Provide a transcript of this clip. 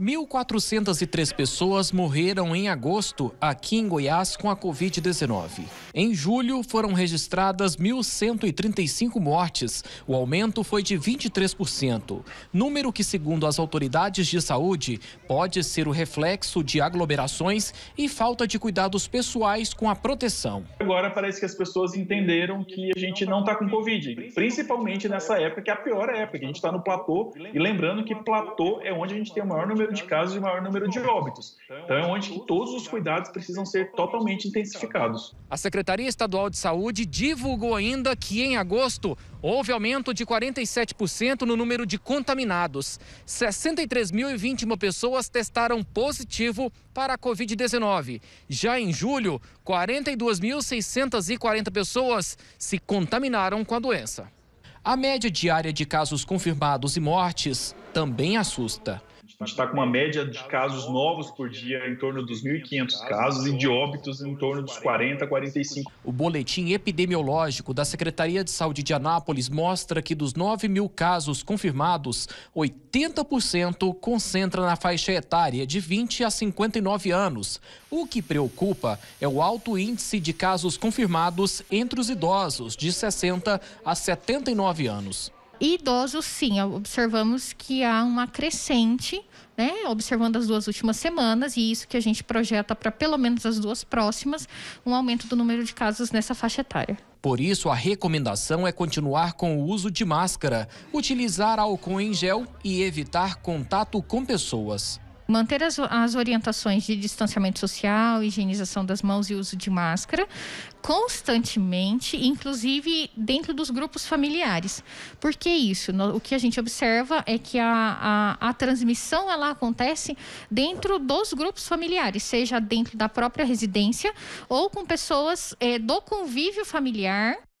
1.403 pessoas morreram em agosto aqui em Goiás com a Covid-19. Em julho, foram registradas 1.135 mortes. O aumento foi de 23%. Número que, segundo as autoridades de saúde, pode ser o reflexo de aglomerações e falta de cuidados pessoais com a proteção. Agora parece que as pessoas entenderam que a gente não está com Covid, principalmente nessa época, que é a pior época. A gente está no platô. E lembrando que platô é onde a gente tem o maior número número de casos e maior número de óbitos. Então é onde todos os cuidados precisam ser totalmente intensificados. A Secretaria Estadual de Saúde divulgou ainda que em agosto houve aumento de 47% no número de contaminados. 63.021 pessoas testaram positivo para a Covid-19. Já em julho, 42.640 pessoas se contaminaram com a doença. A média diária de casos confirmados e mortes também assusta gente está tá com uma média de casos novos por dia em torno dos 1.500 casos e de óbitos em torno dos 40, 45. O boletim epidemiológico da Secretaria de Saúde de Anápolis mostra que dos 9 mil casos confirmados, 80% concentra na faixa etária de 20 a 59 anos. O que preocupa é o alto índice de casos confirmados entre os idosos de 60 a 79 anos idosos, sim, observamos que há uma crescente, né? Observando as duas últimas semanas, e isso que a gente projeta para pelo menos as duas próximas, um aumento do número de casos nessa faixa etária. Por isso, a recomendação é continuar com o uso de máscara, utilizar álcool em gel e evitar contato com pessoas manter as, as orientações de distanciamento social, higienização das mãos e uso de máscara constantemente, inclusive dentro dos grupos familiares. Por que isso? No, o que a gente observa é que a, a, a transmissão ela acontece dentro dos grupos familiares, seja dentro da própria residência ou com pessoas é, do convívio familiar